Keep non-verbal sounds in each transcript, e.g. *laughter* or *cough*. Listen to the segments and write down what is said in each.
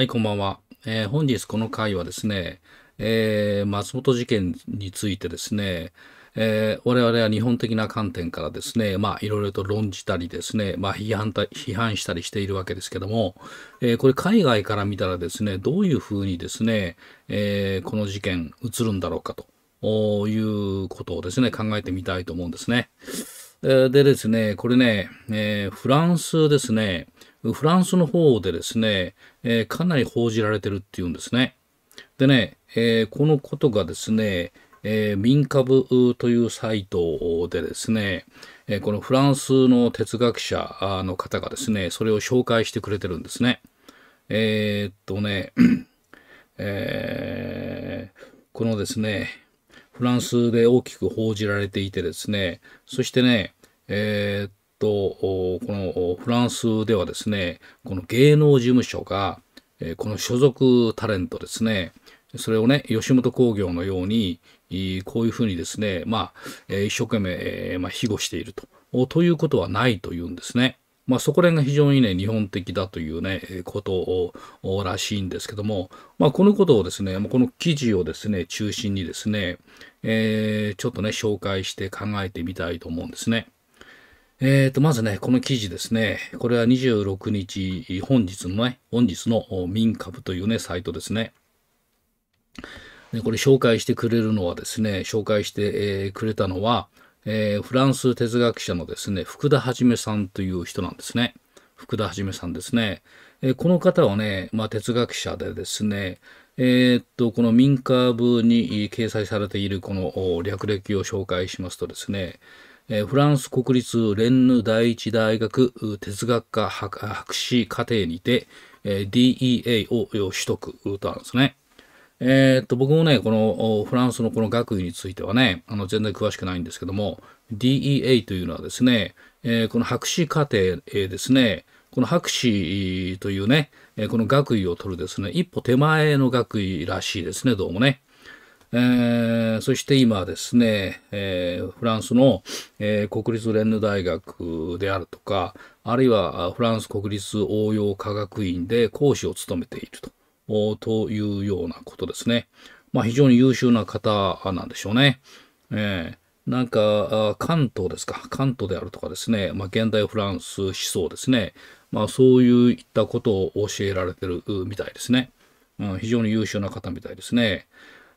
はい、こんばんは。えー、本日この回はですね、えー、松本事件についてですね、えー、我々は日本的な観点からですね、まあ、いろいろと論じたりですね、まあ、批判た批判したりしているわけですけども、えー、これ海外から見たらですね、どういうふうにですね、えー、この事件映るんだろうかということをですね、考えてみたいと思うんですね。でですね、これね、えー、フランスですね、フランスの方でですね、えー、かなり報じられてるっていうんですね。でね、えー、このことがですね、えー、民株というサイトでですね、えー、このフランスの哲学者の方がですね、それを紹介してくれてるんですね。えー、っとね、*clears throat* えー、このですね、フランスで大きく報じられていてですね、そしてね、えー、と、このフランスではですね、この芸能事務所が、この所属タレントですね、それをね、吉本興業のように、こういうふうにですね、まあ、一生懸命、まあ、庇護していると。ということはないというんですね。まあ、そこら辺が非常にね、日本的だというね、ことらしいんですけども、まあ、このことをですね、この記事をですね、中心にですね、えー、ちょっとね、紹介して考えてみたいと思うんですね。えーと、まずね、この記事ですね。これは26日、本日のね、本日の民株というね、サイトですね。でこれ紹介してくれるのはですね、紹介して、えー、くれたのは、えー、フランス哲学者のですね、福田はじめさんという人なんですね。福田はじめさんですね。えー、この方はね、まあ、哲学者でですね、えー、っと、この民株に掲載されているこの略歴を紹介しますとですね、えフランス国立レンヌ第一大学哲学科博士課程にて、え DEA を取得とあるんですね。えー、っと、僕もね、このフランスのこの学位についてはね、あの全然詳しくないんですけども、DEA というのはですね、えー、この博士課程、えですね、この博士というね、えこの学位を取るですね、一歩手前の学位らしいですね、どうもね。えー、そして今ですね、えー、フランスの、えー、国立レンヌ大学であるとか、あるいはフランス国立応用科学院で講師を務めているとというようなことですね。まあ、非常に優秀な方なんでしょうね。えー、なんか、関東ですか。関東であるとかですね。まあ、現代フランス思想ですね。まあ、そういったことを教えられてるみたいですね。うん、非常に優秀な方みたいですね。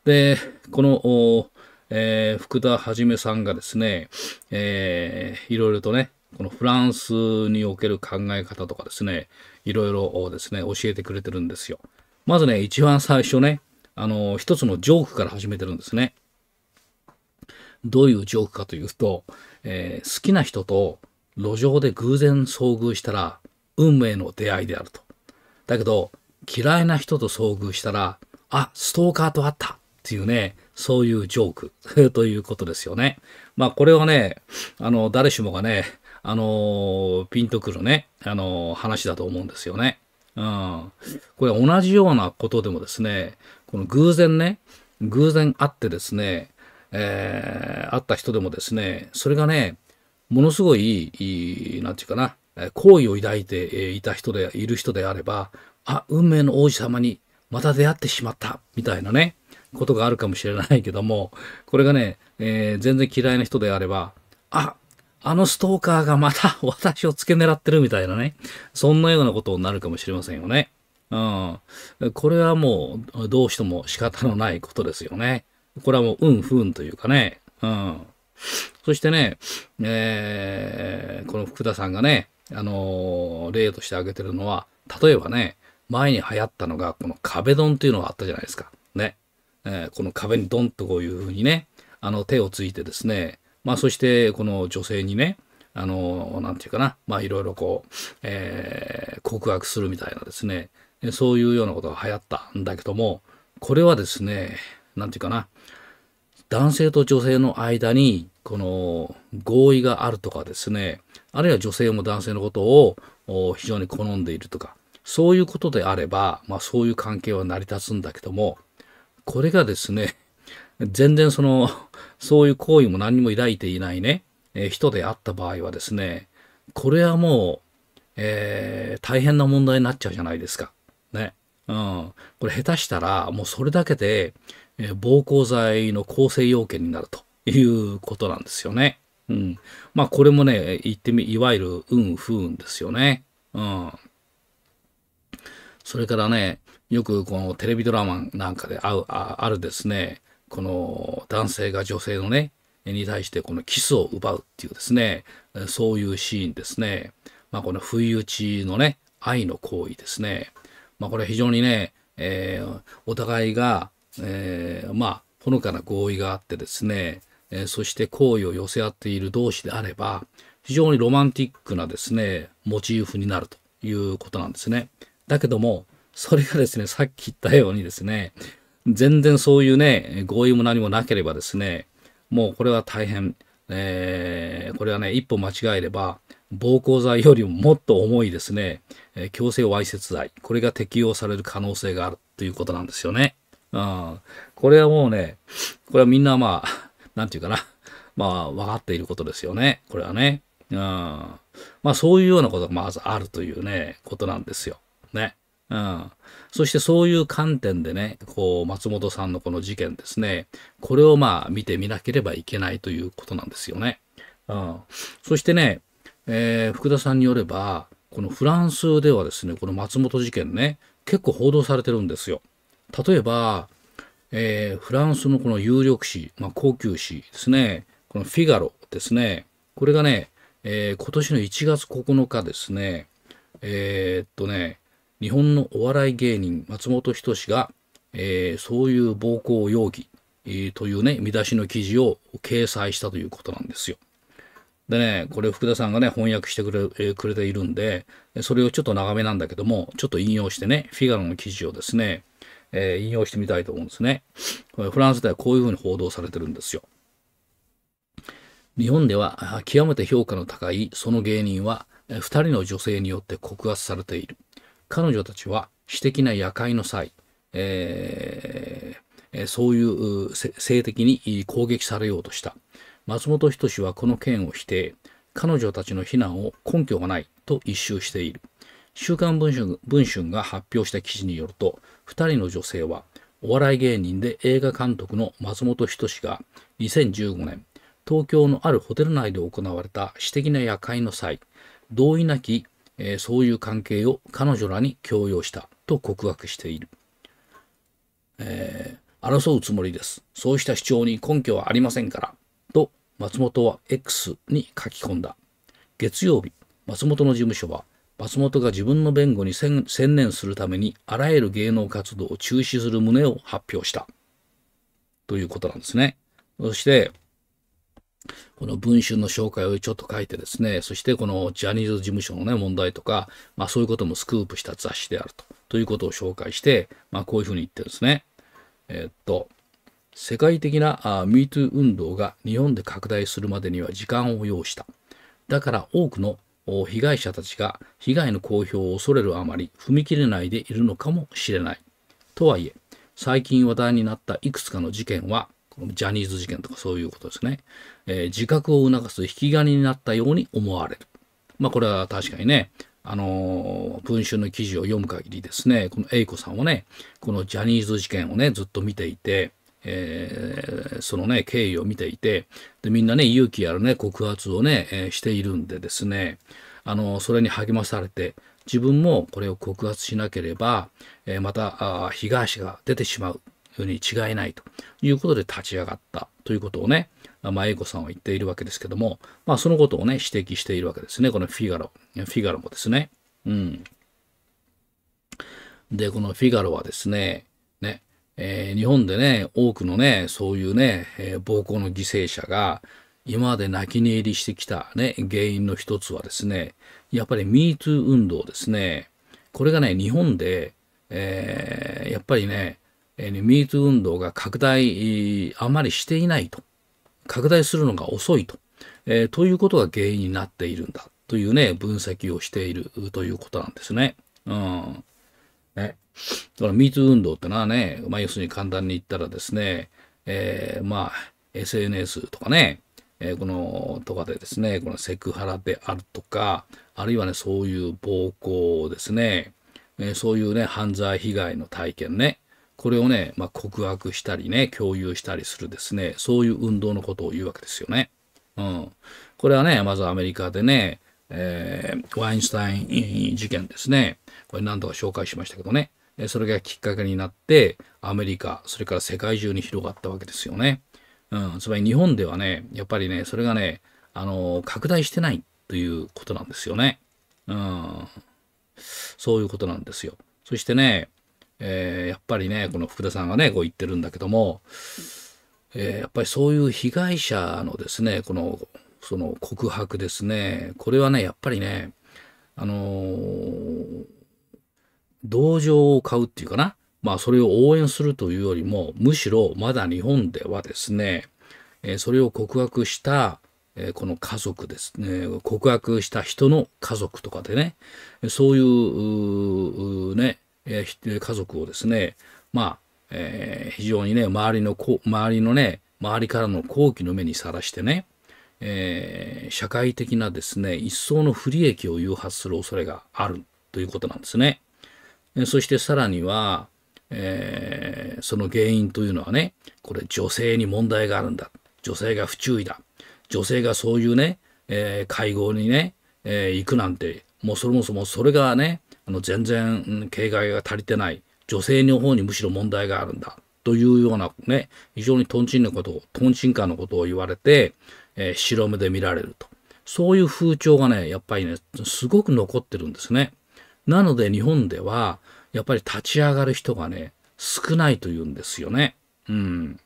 で、この、えー、福田はじめさんがですね、えー、いろいろとね、このフランスにおける考え方とかですね、いろいろですね、教えてくれてるんですよ。まずね、一番最初ね、あの、一つのジョークから始めてるんですね。どういうジョークかというと、えー、好きな人と路上で偶然遭遇したら、運命の出会いであると。だけど、嫌いな人と遭遇したら、あ、ストーカーと会ったっていうね、そういうジョーク *laughs* ということですよね。まあこれはね、あの、誰しもがね、あのピンとくるね、あの話だと思うんですよね。うん。これ同じようなことでもですね、この偶然ね、偶然会ってですね、えー、会った人でもですね、それがね、ものすごい、いなんていうかな、好意を抱いていた人で、いる人であれば、あ、運命の王子様にまた出会ってしまった、みたいなね、ことがあるかもしれないけども、これがね、えー、全然嫌いな人であれば、あ、あのストーカーがまた私を付け狙ってるみたいなね、そんなようなことになるかもしれませんよね。うん。これはもう、どうしても仕方のないことですよね。これはもう、うん、ふんというかね。うん。そしてね、えー、この福田さんがね、あのー、例として挙げてるのは、例えばね、前に流行ったのが、この壁ドンっていうのがあったじゃないですか。ね。えー、この壁にドンとこういうふうにね、あの手をついてですね、まあそしてこの女性にね、あの、何て言うかな、まあいろいろこう、えー、告白するみたいなですね、そういうようなことが流行ったんだけども、これはですね、何て言うかな、男性と女性の間に、この合意があるとかですね、あるいは女性も男性のことを非常に好んでいるとか、そういうことであれば、まあそういう関係は成り立つんだけども、これがですね、全然その、そういう行為も何も抱いていないね、え人であった場合はですね、これはもう、えー、大変な問題になっちゃうじゃないですか。ね。うん。これ下手したら、もうそれだけで、えー、暴行罪の構成要件になるということなんですよね。うん。まあこれもね、言ってみ、いわゆる運不運ですよね。うん。それからね、よくこのテレビドラマなんかであうああるですねこの男性が女性のねに対してこのキスを奪うっていうですねそういうシーンですね、まあ、この不意打ちのね愛の行為ですね、まあ、これは非常にね、えー、お互いが、えー、まあほのかな合意があってですね、えー、そして好意を寄せ合っている同士であれば非常にロマンティックなですねモチーフになるということなんですね。だけどもそれがですね、さっき言ったようにですね、全然そういうね、合意も何もなければですね、もうこれは大変、えー、これはね、一歩間違えれば、暴行罪よりももっと重いですね、え強制わいせつ罪、これが適用される可能性があるということなんですよね。うん、これはもうね、これはみんなまあ、なんていうかな、まあ、分かっていることですよね、これはね。うん、まあ、そういうようなことがまずあるというね、ことなんですよ。ね。うん。そしてそういう観点でね、こう、松本さんのこの事件ですね、これをまあ見てみなければいけないということなんですよね。うん。そしてね、えー、福田さんによれば、このフランスではですね、この松本事件ね、結構報道されてるんですよ。例えば、えー、フランスのこの有力紙、まあ、高級紙ですね、このフィガロですね、これがね、えー、今年の1月9日ですね、えー、っとね、日本のお笑い芸人松本人志が、えー、そういう暴行容疑、えー、というね見出しの記事を掲載したということなんですよ。でねこれ福田さんがね翻訳してくれえー、えくれているんでそれをちょっと長めなんだけどもちょっと引用してねフィガロの記事をですね、えー、引用してみたいと思うんですね。フランスではこういうふうに報道されてるんですよ。日本では極めて評価の高いその芸人は2人の女性によって告発されている。彼女たちは私的な夜会の際、えー、そういう性的に攻撃されようとした。松本人志はこの件を否定。彼女たちの非難を根拠がないと一蹴している。週刊文春文春が発表した記事によると、2人の女性は、お笑い芸人で映画監督の松本人志が2015年、東京のあるホテル内で行われた私的な夜会の際、同意なきえー、そういう関係を彼女らに強要したと告白している。えー、争うつもりです。そうした主張に根拠はありませんから。と、松本は X に書き込んだ。月曜日、松本の事務所は、松本が自分の弁護に専念するために、あらゆる芸能活動を中止する旨を発表した。ということなんですね。そして、この文春の紹介をちょっと書いてですね、そしてこのジャニーズ事務所のね、問題とか、まあそういうこともスクープした雑誌であると、ということを紹介して、まあこういうふうに言ってですね。えー、っと、世界的な MeToo 運動が日本で拡大するまでには時間を要した。だから多くの被害者たちが被害の公表を恐れるあまり踏み切れないでいるのかもしれない。とはいえ、最近話題になったいくつかの事件は、ジャニーズ事件とかそういうことですね。えー、自覚を促す引き金になったように思われる。まあこれは確かにね、あのー、文春の記事を読む限りですね、この A 子さんはね、このジャニーズ事件をね、ずっと見ていて、えー、そのね、経緯を見ていて、で、みんなね、勇気あるね、告発をね、えー、しているんでですね、あの、それに励まされて、自分もこれを告発しなければ、えー、また、被害者が出てしまう。に違いないということで立ち上がったということをね、まあ、英子さんは言っているわけですけども、まあ、そのことをね、指摘しているわけですね。このフィガロ。フィガロもですね。うん。で、このフィガロはですね、ね、えー、日本でね、多くのね、そういうね、えー、暴行の犠牲者が、今まで泣き寝入りしてきたね、原因の一つはですね、やっぱり MeToo 運動ですね。これがね、日本で、えー、やっぱりね、えミーツ運動が拡大、あまりしていないと。拡大するのが遅いと。えー、ということが原因になっているんだというね、分析をしているということなんですね。うん。ね。だから、ミーツ運動ってのはね、まあ、要するに簡単に言ったらですね、えー、まあ、SNS とかね、えー、この、とかでですね、このセクハラであるとか、あるいはね、そういう暴行ですね、えー、そういうね、犯罪被害の体験ね、これをね、まあ、告白したりね、共有したりするですね、そういう運動のことを言うわけですよね。うん。これはね、まずアメリカでね、えー、ワインスタイン事件ですね。これ何度か紹介しましたけどね。それがきっかけになって、アメリカ、それから世界中に広がったわけですよね。うん。つまり日本ではね、やっぱりね、それがね、あの、拡大してないということなんですよね。うん。そういうことなんですよ。そしてね、えー、やっぱりねこの福田さんがねこう言ってるんだけども、えー、やっぱりそういう被害者のですねこのその告白ですねこれはねやっぱりねあのー、同情を買うっていうかなまあそれを応援するというよりもむしろまだ日本ではですね、えー、それを告白したえこの家族ですね、告白した人の家族とかでね、そういう、ね、えー、家族をですね、まあ、えー、非常にね、周りの、周りのね、周りからの好奇の目にさらしてね、えー、社会的なですね、一層の不利益を誘発する恐れがあるということなんですね。そしてさらには、えー、その原因というのはね、これ女性に問題があるんだ。女性が不注意だ。女性がそういうね、えー、会合にね、えー、行くなんて、もうそもそもそれがね、あの全然形骸が足りてない女性の方にむしろ問題があるんだというようなね非常にとんちんなことをとんちんかのことを言われて、えー、白目で見られるとそういう風潮がねやっぱりねすごく残ってるんですねなので日本ではやっぱり立ち上がる人がね少ないというんですよねうん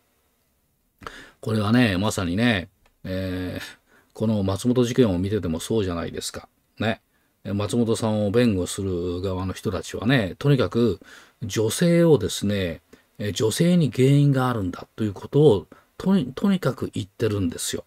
これはねまさにね、えー、この松本事件を見ててもそうじゃないですかね松本さんを弁護する側の人たちはね、とにかく女性をですね、女性に原因があるんだということをとにとにかく言ってるんですよ。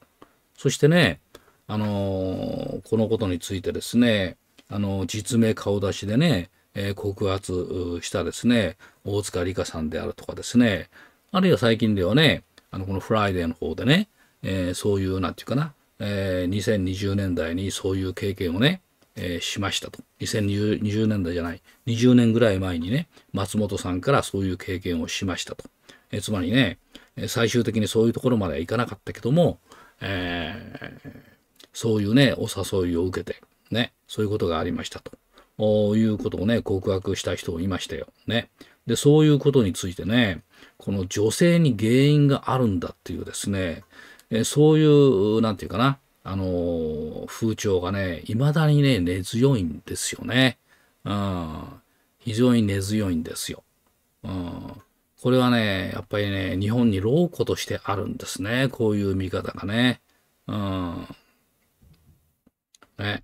そしてね、あのー、このことについてですね、あのー、実名顔出しでね、えー、告発したですね、大塚理香さんであるとかですね、あるいは最近ではね、あの、このフライデーの方でね、えー、そういう、なんていうかな、えー、2020年代にそういう経験をね、えー、しましたと。2020年代じゃない、20年ぐらい前にね、松本さんからそういう経験をしましたと。えー、つまりね、最終的にそういうところまではいかなかったけども、えー、そういうね、お誘いを受けて、ね、そういうことがありましたと。いうことをね、告白した人もいましたよ。ね。で、そういうことについてね、この女性に原因があるんだっていうですね、えそういう、なんていうかな、あのー、風潮がね、未だにね、根強いんですよね。うん。非常に根強いんですよ。うん。これはね、やっぱりね、日本に老子としてあるんですね。こういう見方がね。うん。ね。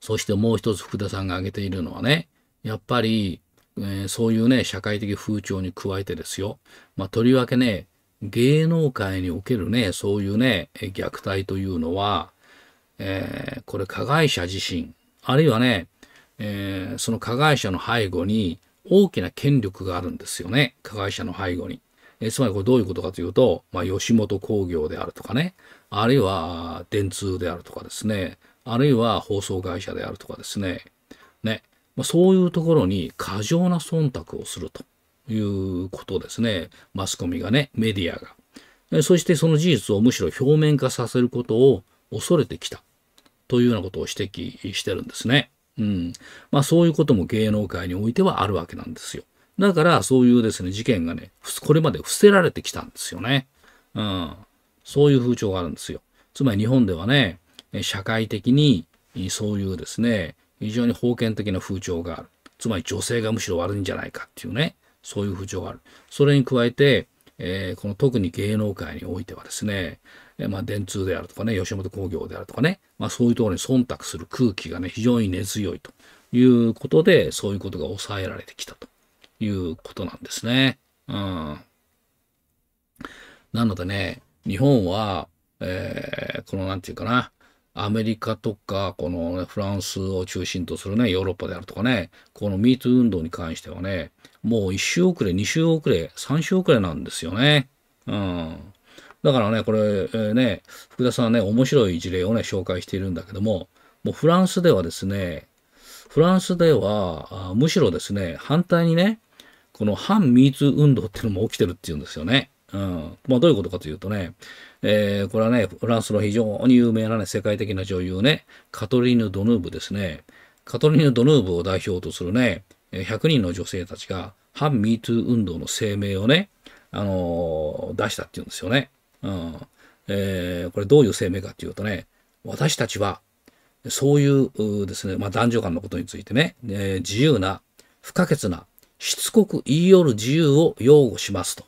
そしてもう一つ福田さんが挙げているのはね、やっぱり、えー、そういうね、社会的風潮に加えてですよ。まあ、とりわけね、芸能界におけるね、そういうね、虐待というのは、えー、これ加害者自身、あるいはね、えー、その加害者の背後に大きな権力があるんですよね。加害者の背後に。えー、つまりこれどういうことかというと、まあ、吉本興業であるとかね、あるいは電通であるとかですね、あるいは放送会社であるとかですね、ね、まあ、そういうところに過剰な忖度をすると。いうことですね。マスコミがね、メディアが。そしてその事実をむしろ表面化させることを恐れてきたというようなことを指摘してるんですね。うん。まあそういうことも芸能界においてはあるわけなんですよ。だからそういうですね、事件がね、これまで伏せられてきたんですよね。うん。そういう風潮があるんですよ。つまり日本ではね、社会的にそういうですね、非常に封建的な風潮がある。つまり女性がむしろ悪いんじゃないかっていうね、そういう風潮がある。それに加えて、えー、この特に芸能界においてはですね、えー、まあ、電通であるとかね、吉本興業であるとかね、まあ、そういうところに忖度する空気がね、非常に根強いということで、そういうことが抑えられてきたということなんですね。うん。なのでね、日本は、えー、このなんていうかな、アメリカとか、この、ね、フランスを中心とするね、ヨーロッパであるとかね、このミーツ運動に関してはね、もう1週遅れ、2週遅れ、3週遅れなんですよね。うん。だからね、これ、えー、ね、福田さんはね、面白い事例をね、紹介しているんだけども、もうフランスではですね、フランスでは、むしろですね、反対にね、この反ミーツ運動っていうのも起きてるっていうんですよね。うん。まあ、どういうことかというとね、えー、これはね、フランスの非常に有名なね、世界的な女優ね、カトリーヌ・ドヌーブですね。カトリーヌ・ドヌーブを代表とするね、100人の女性たちが、反ミートゥー運動の声明をね、あのー、出したっていうんですよね。うん。えー、これどういう声明かっていうとね、私たちは、そういうですね、まあ、男女間のことについてね、えー、自由な、不可欠な、しつこく言い寄る自由を擁護しますと。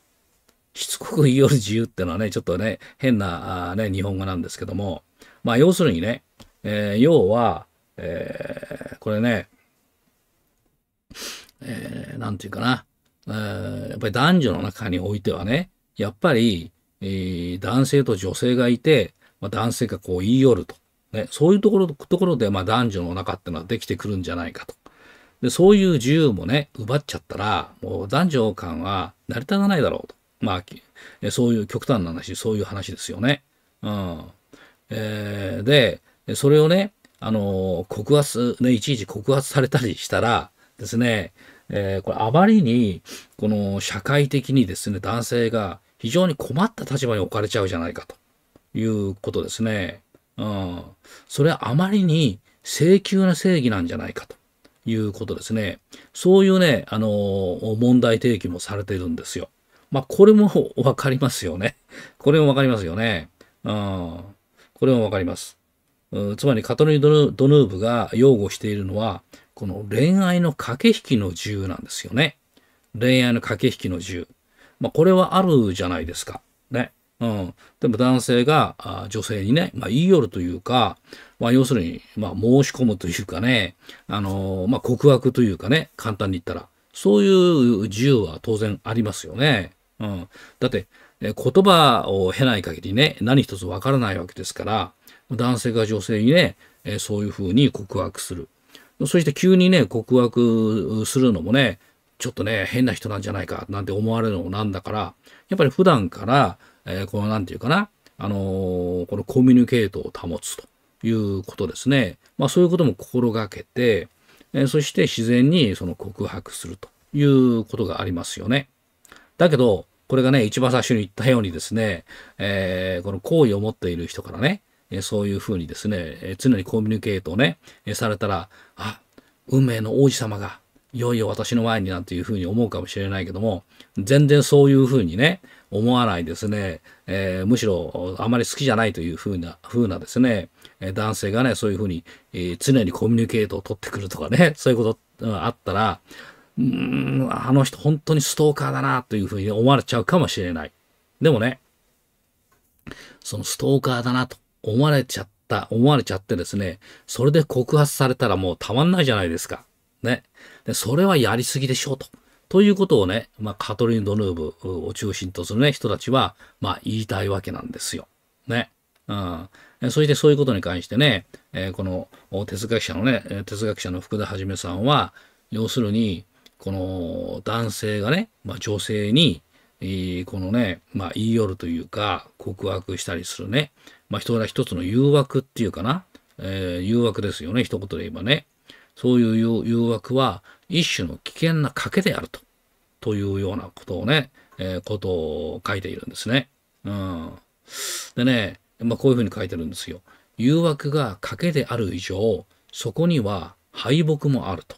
しつこく言いよる自由ってのはね、ちょっとね、変な、ね、日本語なんですけども、まあ、要するにね、えー、要は、えー、これね、えー、なんていうかな、えー、やっぱり男女の中においてはね、やっぱり、えー、男性と女性がいて、まあ、男性がこう言い寄ると。ね、そういうところ、ところで、まあ、男女の中ってのはできてくるんじゃないかと。で、そういう自由もね、奪っちゃったら、もう男女間は成り立たないだろうと。まあ、そういう極端な話、そういう話ですよね。うん。えー、で、それをね、あの、告発、ね、いちいち告発されたりしたらですね、えー、これあまりに、この社会的にですね、男性が非常に困った立場に置かれちゃうじゃないかということですね。うん。それはあまりに請求な正義なんじゃないかということですね。そういうね、あの、問題提起もされてるんですよ。まあ、これもわかりますよね。これもわかりますよね。うん。これもわかります。うん、つまり、カトリード・ヌーブが擁護しているのは、この恋愛の駆け引きの自由なんですよね。恋愛の駆け引きの自由。まあ、これはあるじゃないですか。ね。うん、でも男性が女性にね、まあ、言い寄るというか、まあ、要するに、まあ、申し込むというかね、あのー、まあ、告白というかね、簡単に言ったら、そういう自由は当然ありますよね。うん、だって、言葉を経ない限りね、何一つわからないわけですから、男性が女性にね、そういうふうに告白する。そして急にね、告白するのもね、ちょっとね、変な人なんじゃないかなんて思われるのもなんだから、やっぱり普段から、えー、この何て言うかな、あのー、このコミュニケートを保つということですね。まあそういうことも心がけて、えー、そして自然にその告白するということがありますよね。だけど、これがね、一番最初に言ったようにですね、えー、この好意を持っている人からね、そういうふうにですね、常にコミュニケートをね、されたら、あ、運命の王子様が、いよいよ私の前になんていうふうに思うかもしれないけども、全然そういうふうにね、思わないですね、えー、むしろあまり好きじゃないというふうな、ふうなですね、男性がね、そういうふうに、えー、常にコミュニケートを取ってくるとかね、そういうことがあったら、うん、あの人本当にストーカーだなというふうに思われちゃうかもしれない。でもね、そのストーカーだなと思われちゃった、思われちゃってですね、それで告発されたらもうたまんないじゃないですか。ね。で、それはやりすぎでしょうと。ということをね、まあ、カトリン・ドヌーブを中心とするね、人たちは、まあ、言いたいわけなんですよ。ね。うん。そしてそういうことに関してね、えー、この哲学者のね、哲学者の福田はじめさんは、要するに、この男性がね、まあ、女性に、えー、このね、まあ、言い寄るというか、告白したりするね、まあ、人が一つの誘惑っていうかな、えー、誘惑ですよね、一言で言えばね。そういう誘惑は、一種の危険な賭けであると、というようなことをね、えー、ことを書いているんですね。うん。でね、まあ、こういうふうに書いてるんですよ。誘惑が賭けである以上、そこには敗北もあると。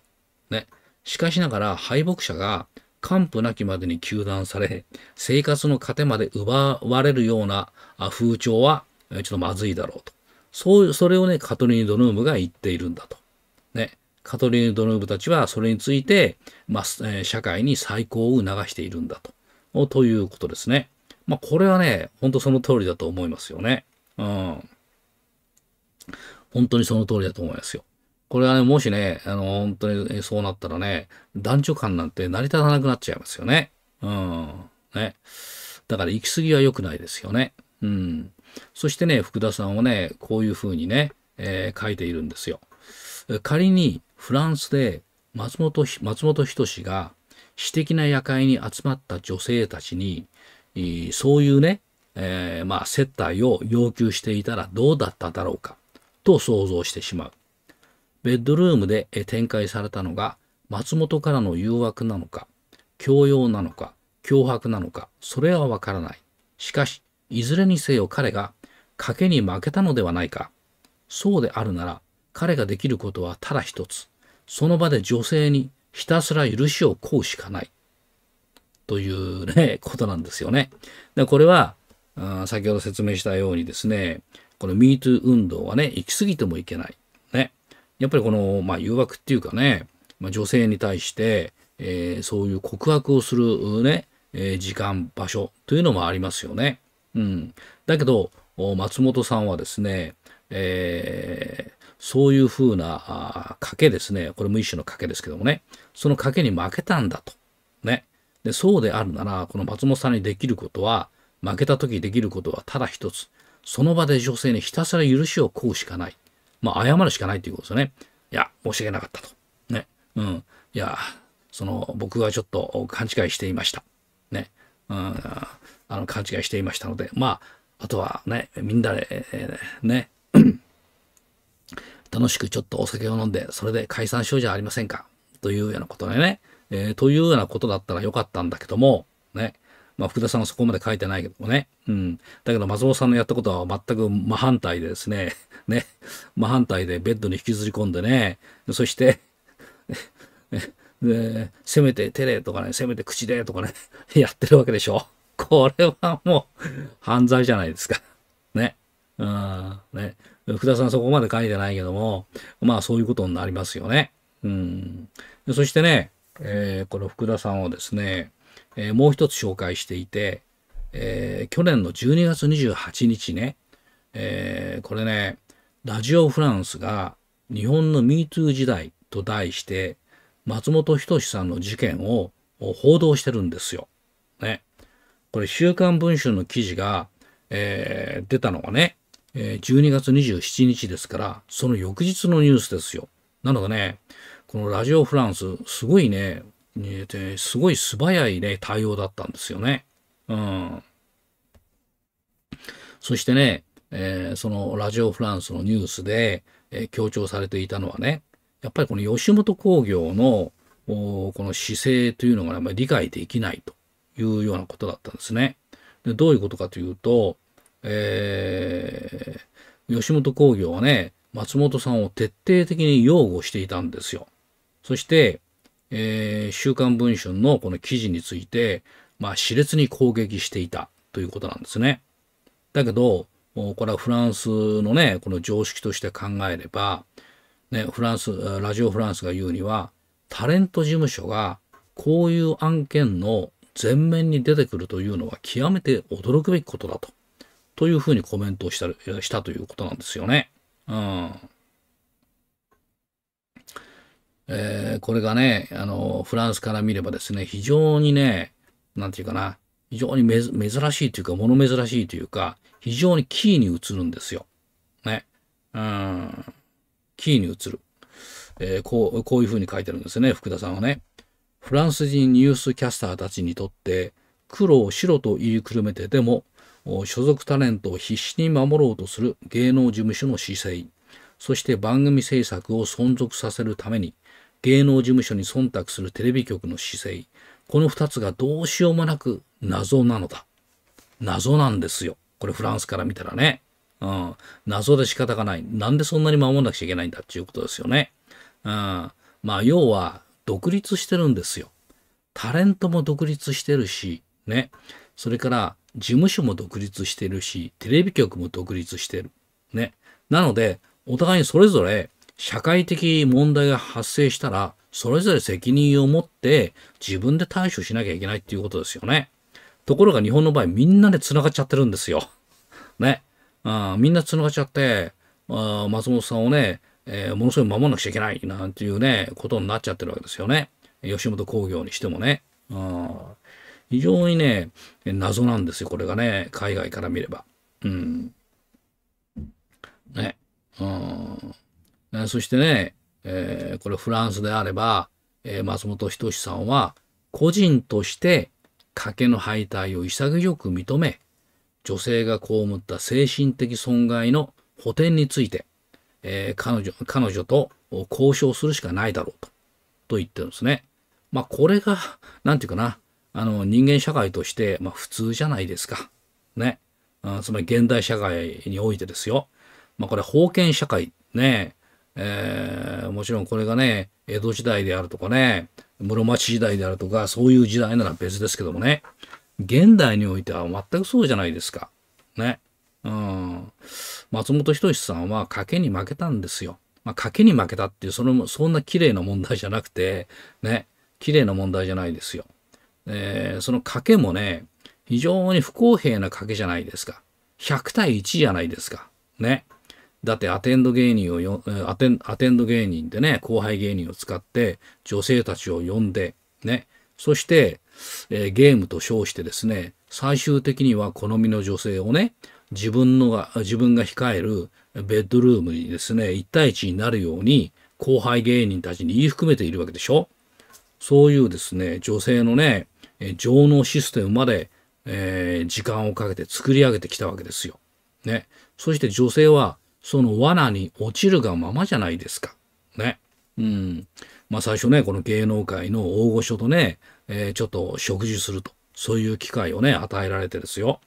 ね。しかしながら敗北者が完膚なきまでに糾弾され、生活の糧まで奪われるような風潮はちょっとまずいだろうと。そうそれをね、カトリーヌ・ドヌームが言っているんだと。ね。カトリーヌ・ドヌームたちはそれについて、まあ、社会に再興を促しているんだと。ということですね。まあ、これはね、ほんとその通りだと思いますよね。うん。本当にその通りだと思いますよ。これはね、もしね、あの、本当にそうなったらね、男女間なんて成り立たなくなっちゃいますよね。うん。ね。だから行き過ぎは良くないですよね。うん。そしてね、福田さんはね、こういうふうにね、えー、書いているんですよ。仮にフランスで松本松本人志が私的な夜会に集まった女性たちに、そういうね、えー、まあ接待を要求していたらどうだっただろうかと想像してしまう。ベッドルームで展開されたのが、松本からの誘惑なのか、強要なのか、脅迫なのか、それはわからない。しかし、いずれにせよ彼が賭けに負けたのではないか。そうであるなら、彼ができることはただ一つ。その場で女性にひたすら許しを請うしかない。というね、*laughs* ことなんですよね。でこれは、先ほど説明したようにですね、この MeToo 運動はね、行き過ぎてもいけない。やっぱりこの、まあ、誘惑っていうかね、まあ、女性に対して、えー、そういう告白をするね、えー、時間、場所というのもありますよね。うん。だけど、松本さんはですね、えー、そういうふうな賭けですね。これ無意思の賭けですけどもね。その賭けに負けたんだと。ね。で、そうであるなら、この松本さんにできることは、負けた時できることはただ一つ。その場で女性にひたすら許しを請うしかない。まあ、謝るしかないということですよね。いや、申し訳なかったと。ね。うん。いや、その、僕はちょっと勘違いしていました。ね。うん、あの、勘違いしていましたので、まあ、あとはね、みんなで、えー、ね、*clears throat* 楽しくちょっとお酒を飲んで、それで解散しようじゃありませんか。というようなことでね、えー、というようなことだったらよかったんだけども、ね、まあ、福田さんはそこまで書いてないけどもね。うん。だけど、松尾さんのやったことは全く真反対でですね。*laughs* ね。真反対でベッドに引きずり込んでね。そしてで、せめて手でとかね、せめて口でとかね、*laughs* やってるわけでしょ。これはもう犯罪じゃないですか。ね。うん。ね。福田さんそこまで書いてないけども、まあそういうことになりますよね。うん。そしてね、えー、この福田さんをですね、えー、もう一つ紹介していて、えー、去年の12月28日ね、えー、これね、ラジオフランスが日本の MeToo 時代と題して、松本人志さんの事件を報道してるんですよ。ね。これ、週刊文春の記事が、えー、出たのがね、12月27日ですから、その翌日のニュースですよ。なのでね、このラジオフランス、すごいね、えすごい素早いね、対応だったんですよね。うん。そしてね、えー、そのラジオフランスのニュースで、えー、強調されていたのはね、やっぱりこの吉本興業のこの姿勢というのが、ね、理解できないというようなことだったんですね。でどういうことかというと、えー、吉本興業はね、松本さんを徹底的に擁護していたんですよ。そして、えー、週刊文春のこの記事について、まあ、熾烈に攻撃していたということなんですね。だけど、これはフランスのね、この常識として考えれば、ね、フランス、ラジオフランスが言うには、タレント事務所がこういう案件の前面に出てくるというのは極めて驚くべきことだと。というふうにコメントをしたしたということなんですよね。うん。えー、これがね、あの、フランスから見ればですね、非常にね、なんていうかな、非常に珍しいというか、物珍しいというか、非常にキーに映るんですよ。ね。うん。キーに映る。えー、こう、こういうふうに書いてるんですね、福田さんはね。フランス人ニュースキャスターたちにとって、黒を白と言いくるめてでも、所属タレントを必死に守ろうとする芸能事務所の姿勢。そして番組制作を存続させるために、芸能事務所に忖度するテレビ局の姿勢、この2つがどうしようもなく謎なのだ。謎なんですよ。これフランスから見たらね。うん。謎で仕方がない。なんでそんなに守らなくちゃいけないんだっていうことですよね。うん。まあ、要は、独立してるんですよ。タレントも独立してるし、ね。それから、事務所も独立してるし、テレビ局も独立してる。ね。なので、お互いにそれぞれ社会的問題が発生したら、それぞれ責任を持って自分で対処しなきゃいけないっていうことですよね。ところが日本の場合みんなで繋がっちゃってるんですよ。*laughs* ね。あみんな繋がっちゃって、あ松本さんをね、えー、ものすごい守らなくちゃいけないなんていうね、ことになっちゃってるわけですよね。吉本興業にしてもね。非常にね、謎なんですよ、これがね、海外から見れば。うん。ね。うん、そしてね、えー、これフランスであれば、えー、松本人志さんは個人として賭けの敗退を潔く認め女性が被った精神的損害の補填について、えー、彼女彼女と交渉するしかないだろうとと言ってるんですね。まあこれが何て言うかなあの人間社会として、まあ、普通じゃないですか。ね。つまり現代社会においてですよ。まあ、これ、封建社会、ね、えー、もちろんこれがね、江戸時代であるとかね、室町時代であるとか、そういう時代なら別ですけどもね、現代においては全くそうじゃないですか。ね。うん。松本人志さんは賭けに負けたんですよ。まあ、賭けに負けたっていう、その、そんな綺麗な問題じゃなくて、ね、綺麗な問題じゃないですよ。えー、その賭けもね、非常に不公平な賭けじゃないですか。100対1じゃないですか。ね。だってアテンド芸人をよアテン、アテンド芸人でね、後輩芸人を使って女性たちを呼んで、ね、そして、えー、ゲームと称してですね、最終的には好みの女性をね、自分のが、自分が控えるベッドルームにですね、1対1になるように、後輩芸人たちに言い含めているわけでしょそういうですね、女性のね、え情能システムまで、えー、時間をかけて作り上げてきたわけですよ。ね。そして女性はその罠に落ちるがままじゃないですか。ね。うん。まあ最初ね、この芸能界の大御所とね、えー、ちょっと食事すると。そういう機会をね、与えられてですよ。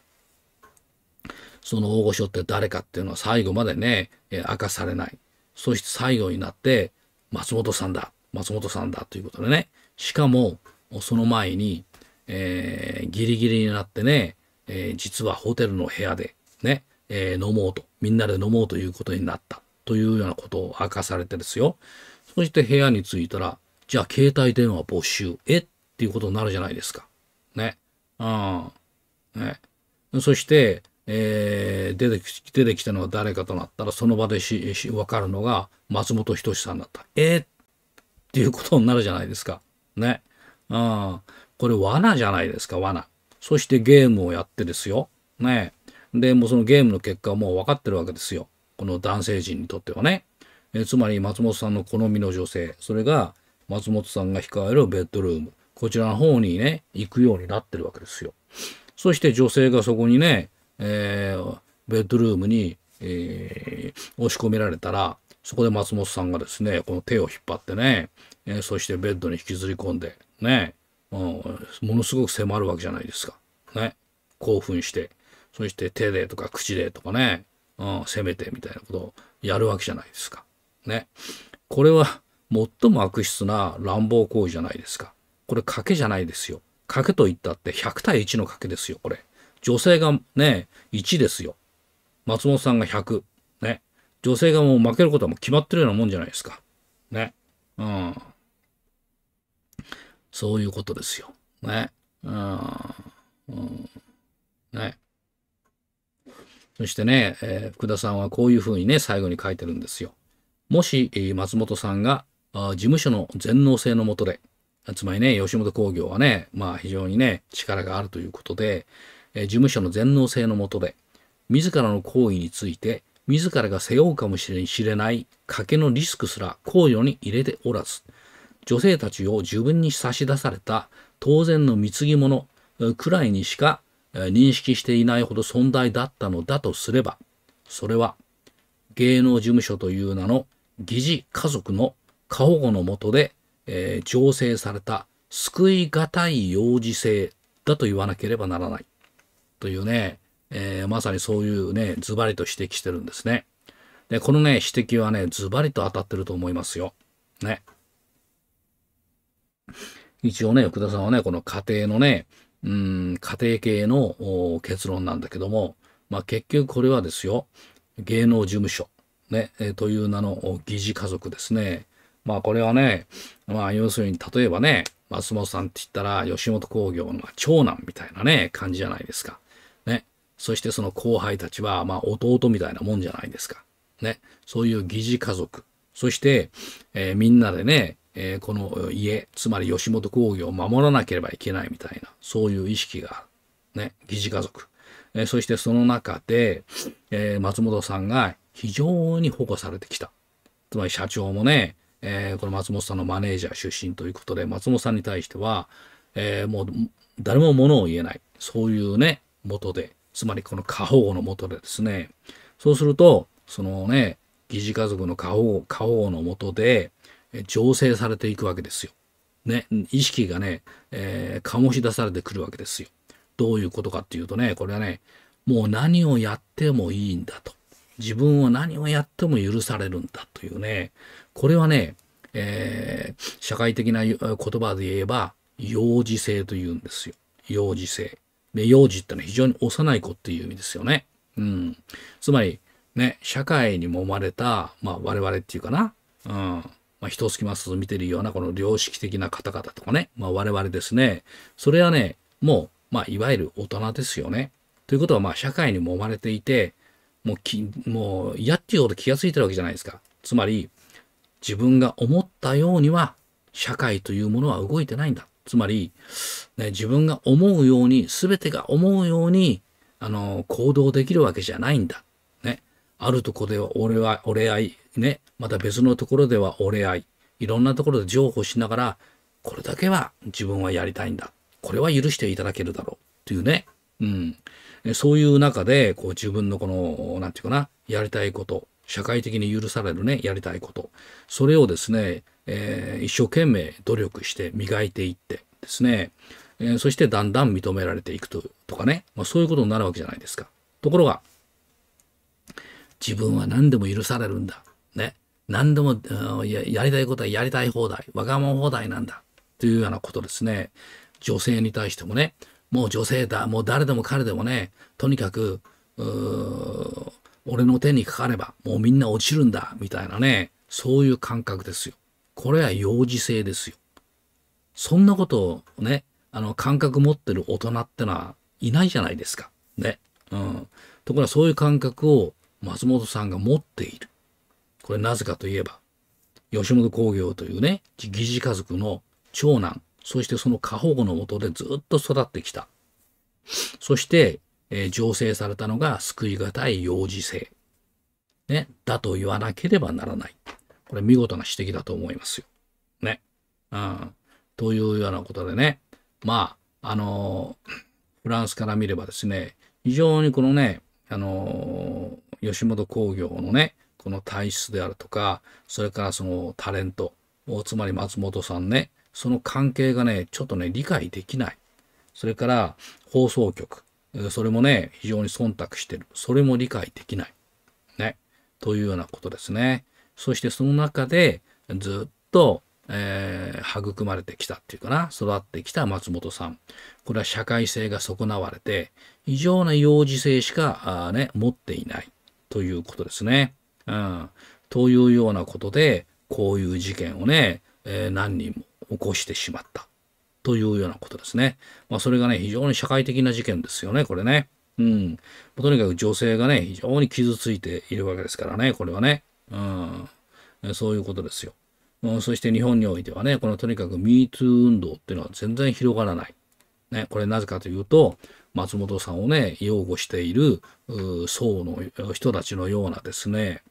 その大御所って誰かっていうのは最後までね、えー、明かされない。そして最後になって、松本さんだ、松本さんだということでね。しかも、その前に、えー、ギリギリになってね、えー、実はホテルの部屋で、ね、えー、飲もうと、みんなで飲もうということになったというようなことを明かされてですよ。そして部屋に着いたら、じゃあ携帯電話没収、えっていうことになるじゃないですか。ね。うん。ね。そして、えー、出てき出てきたのは誰かとなったら、その場でしし分かるのが松本人志さんだった。えっていうことになるじゃないですか。ね。うん。これ罠じゃないですか、罠。そしてゲームをやってですよ。ね。で、もうそのゲームの結果はもう分かってるわけですよ。この男性陣にとってはね。えつまり松本さんの好みの女性、それが松本さんが控えるベッドルーム、こちらの方にね、行くようになってるわけですよ。そして女性がそこにね、えー、ベッドルームに、えー、押し込められたら、そこで松本さんがですね、この手を引っ張ってね、えー、そしてベッドに引きずり込んで、ね、うん、ものすごく迫るわけじゃないですか。ね、興奮して。そして手でとか口でとかね、うん、攻めてみたいなことをやるわけじゃないですか。ね。これは最も悪質な乱暴行為じゃないですか。これ賭けじゃないですよ。賭けと言ったって100対1の賭けですよ、これ。女性がね、1ですよ。松本さんが100。ね。女性がもう負けることはもう決まってるようなもんじゃないですか。ね。うん。そういうことですよ。ね。うん。うん、ね。そしてね、えー、福田さんはこういうふうにね、最後に書いてるんですよ。もし、松本さんが、事務所の全能性のもとで、つまりね、吉本興業はね、まあ非常にね、力があるということで、えー、事務所の全能性のもとで、自らの行為について、自らが背負うかもしれない賭けのリスクすら考慮に入れておらず、女性たちを自分に差し出された当然の貢ぎ物くらいにしか認識していないほど存在だったのだとすれば、それは芸能事務所という名の疑似家族の過保護のもとで、えー、醸成された救い難い幼児性だと言わなければならない。というね、えー、まさにそういうね、ズバリと指摘してるんですね。で、このね、指摘はね、ズバリと当たってると思いますよ。ね。一応ね、福田さんはね、この家庭のね、うん、家庭系の結論なんだけども、まあ、結局これはですよ、芸能事務所、ね、えという名の疑似家族ですね。まあこれはね、まあ要するに例えばね、松本さんって言ったら吉本興業の長男みたいなね、感じじゃないですか。ね。そしてその後輩たちは、まあ弟みたいなもんじゃないですか。ね。そういう疑似家族。そして、えー、みんなでね、えー、この家、つまり吉本興業を守らなければいけないみたいな、そういう意識がね、疑似家族。えー、そしてその中で、えー、松本さんが非常に保護されてきた。つまり社長もね、えー、この松本さんのマネージャー出身ということで、松本さんに対しては、えー、もう誰も物を言えない。そういうね、元で、つまりこの過保護の元でですね、そうすると、そのね、疑似家族の過保護、過保護の元で、醸成されていくわけですよ。ね、意識がね、えー、醸し出されてくるわけですよ。どういうことかっていうとね、これはね、もう何をやってもいいんだと。自分は何をやっても許されるんだというね、これはね、えー、社会的な言葉で言えば、幼児性というんですよ。幼児性。で、幼児ってのは非常に幼い子っていう意味ですよね。うん。つまり、ね、社会に揉まれた、まあ我々っていうかな、うん、まあ、人を隙間進見てるようなこの良識的な方々とかね、まあ、我々ですね、それはね、もう、まあ、いわゆる大人ですよね。ということは、まあ、社会に揉まれていて、もうき、もう嫌っていうほど気がついてるわけじゃないですか。つまり、自分が思ったようには、社会というものは動いてないんだ。つまり、ね、自分が思うように、すべてが思うように、あの、行動できるわけじゃないんだ。ね。あるとこでは、俺は、俺愛、ね、また別のところでは折れ合い、いろんなところで譲歩しながら、これだけは自分はやりたいんだ。これは許していただけるだろう。というね。うん。そういう中で、こう自分のこの、なんていうかな、やりたいこと、社会的に許されるね、やりたいこと。それをですね、えー、一生懸命努力して磨いていってですね、えー、そしてだんだん認められていくととかね、まあ、そういうことになるわけじゃないですか。ところが、自分は何でも許されるんだ。ね、何でもややりたいことはやりたい放題、わがまま放題なんだというようなことですね。女性に対してもね、もう女性だ、もう誰でも彼でもね、とにかく、俺の手にかかればもうみんな落ちるんだ、みたいなね、そういう感覚ですよ。これは幼児性ですよ。そんなことをね、あの、感覚持ってる大人ってのはいないじゃないですか。ね。うん。ところがそういう感覚を松本さんが持っている。これなぜかといえば、吉本興業というね、疑似家族の長男、そしてその過保護のもとでずっと育ってきた。そして、えー、醸成されたのが救い難い幼児性。ね、だと言わなければならない。これ見事な指摘だと思いますよ。ね。うん。というようなことでね、まあ、あのー、フランスから見ればですね、非常にこのね、あのー、吉本興業のね、この体質であるとか、それからそのタレント、つまり松本さんね、その関係がね、ちょっとね、理解できない。それから放送局、それもね、非常に忖度してる。それも理解できない。ね。というようなことですね。そしてその中でずっと、えー、育まれてきたっていうかな、育ってきた松本さん。これは社会性が損なわれて、異常な幼児性しか、あね、持っていないということですね。うん。というようなことで、こういう事件をね、えー、何人も起こしてしまった。というようなことですね。まあ、それがね、非常に社会的な事件ですよね、これね。うん。とにかく女性がね、非常に傷ついているわけですからね、これはね。うん。そういうことですよ。うん、そして日本においてはね、このとにかく MeToo 運動っていうのは全然広がらない。ね、これなぜかというと、松本さんをね、擁護している層の人たちのようなですね、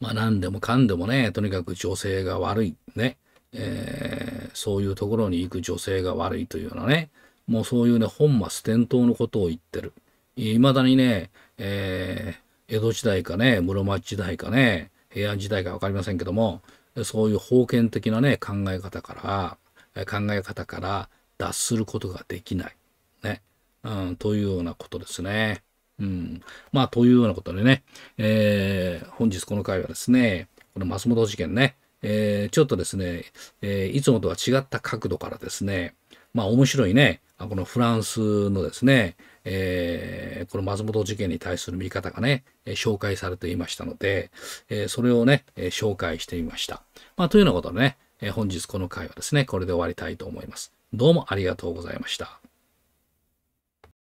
まあ何でもかんでもね、とにかく女性が悪い。ね。えー、そういうところに行く女性が悪いというようなね、もうそういうね、本末転倒のことを言ってる。いまだにね、えー、江戸時代かね、室町時代かね、平安時代か分かりませんけども、そういう封建的なね、考え方から、考え方から脱することができない。ね。うん、というようなことですね。うん。まあ、というようなことでね、えー、本日この回はですね、この松本事件ね、えー、ちょっとですね、えー、いつもとは違った角度からですね、まあ、面白いね、このフランスのですね、えー、この松本事件に対する見方がね、紹介されていましたので、えー、それをね、紹介してみました。まあ、というようなことでね、本日この回はですね、これで終わりたいと思います。どうもありがとうございました。